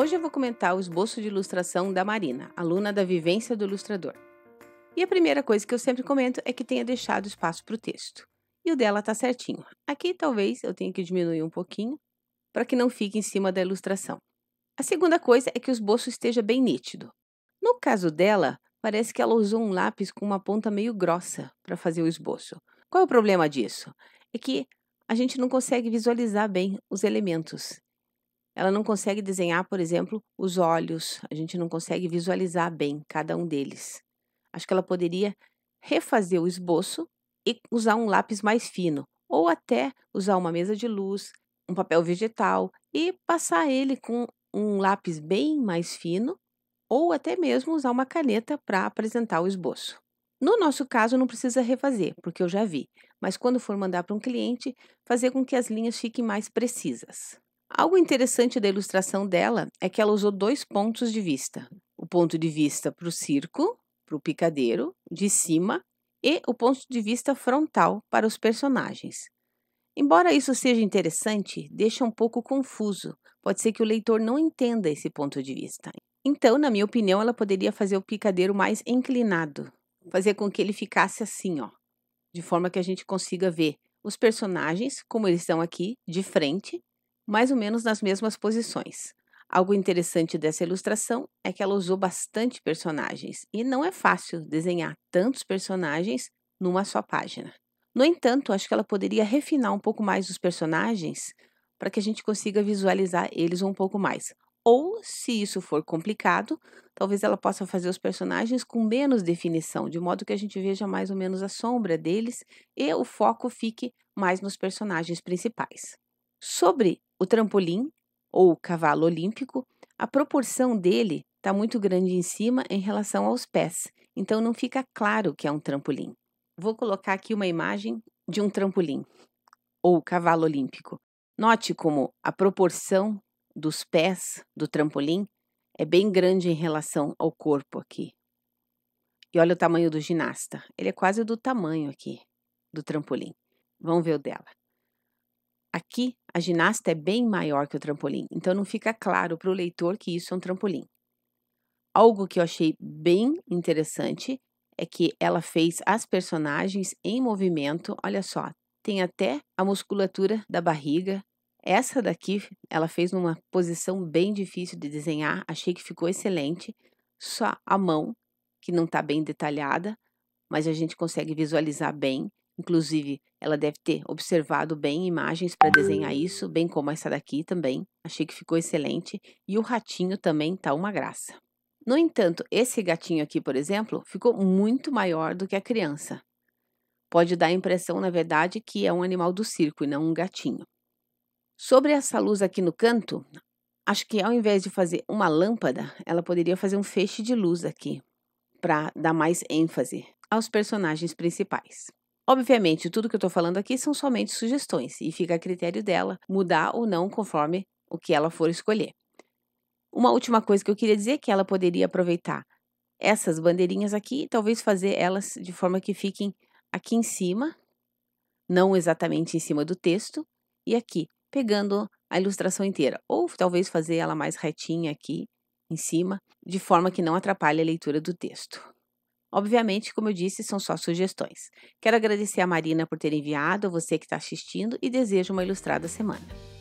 Hoje eu vou comentar o esboço de ilustração da Marina, aluna da Vivência do Ilustrador. E a primeira coisa que eu sempre comento é que tenha deixado espaço para o texto. E o dela está certinho. Aqui talvez eu tenha que diminuir um pouquinho para que não fique em cima da ilustração. A segunda coisa é que o esboço esteja bem nítido. No caso dela, parece que ela usou um lápis com uma ponta meio grossa para fazer o esboço. Qual é o problema disso? É que a gente não consegue visualizar bem os elementos. Ela não consegue desenhar, por exemplo, os olhos, a gente não consegue visualizar bem cada um deles. Acho que ela poderia refazer o esboço e usar um lápis mais fino, ou até usar uma mesa de luz, um papel vegetal e passar ele com um lápis bem mais fino, ou até mesmo usar uma caneta para apresentar o esboço. No nosso caso, não precisa refazer, porque eu já vi, mas quando for mandar para um cliente, fazer com que as linhas fiquem mais precisas. Algo interessante da ilustração dela é que ela usou dois pontos de vista: o ponto de vista para o circo, para o picadeiro, de cima, e o ponto de vista frontal para os personagens. Embora isso seja interessante, deixa um pouco confuso. Pode ser que o leitor não entenda esse ponto de vista. Então, na minha opinião, ela poderia fazer o picadeiro mais inclinado, fazer com que ele ficasse assim, ó, de forma que a gente consiga ver os personagens, como eles estão aqui, de frente, mais ou menos nas mesmas posições. Algo interessante dessa ilustração é que ela usou bastante personagens, e não é fácil desenhar tantos personagens numa só página. No entanto, acho que ela poderia refinar um pouco mais os personagens para que a gente consiga visualizar eles um pouco mais. Ou, se isso for complicado, talvez ela possa fazer os personagens com menos definição, de modo que a gente veja mais ou menos a sombra deles e o foco fique mais nos personagens principais. Sobre o trampolim ou cavalo olímpico, a proporção dele está muito grande em cima em relação aos pés, então não fica claro que é um trampolim. Vou colocar aqui uma imagem de um trampolim ou cavalo olímpico. Note como a proporção dos pés do trampolim é bem grande em relação ao corpo aqui. E olha o tamanho do ginasta, ele é quase do tamanho aqui do trampolim. Vamos ver o dela. Aqui, a ginasta é bem maior que o trampolim, então não fica claro para o leitor que isso é um trampolim. Algo que eu achei bem interessante é que ela fez as personagens em movimento, olha só, tem até a musculatura da barriga. Essa daqui ela fez numa posição bem difícil de desenhar, achei que ficou excelente. Só a mão, que não está bem detalhada, mas a gente consegue visualizar bem. Inclusive, ela deve ter observado bem imagens para desenhar isso, bem como essa daqui também. Achei que ficou excelente. E o ratinho também tá uma graça. No entanto, esse gatinho aqui, por exemplo, ficou muito maior do que a criança. Pode dar a impressão, na verdade, que é um animal do circo e não um gatinho. Sobre essa luz aqui no canto, acho que ao invés de fazer uma lâmpada, ela poderia fazer um feixe de luz aqui, para dar mais ênfase aos personagens principais. Obviamente, tudo que eu estou falando aqui são somente sugestões e fica a critério dela mudar ou não conforme o que ela for escolher. Uma última coisa que eu queria dizer é que ela poderia aproveitar essas bandeirinhas aqui e talvez fazer elas de forma que fiquem aqui em cima, não exatamente em cima do texto, e aqui, pegando a ilustração inteira, ou talvez fazer ela mais retinha aqui em cima, de forma que não atrapalhe a leitura do texto. Obviamente, como eu disse, são só sugestões. Quero agradecer a Marina por ter enviado, a você que está assistindo e desejo uma ilustrada semana.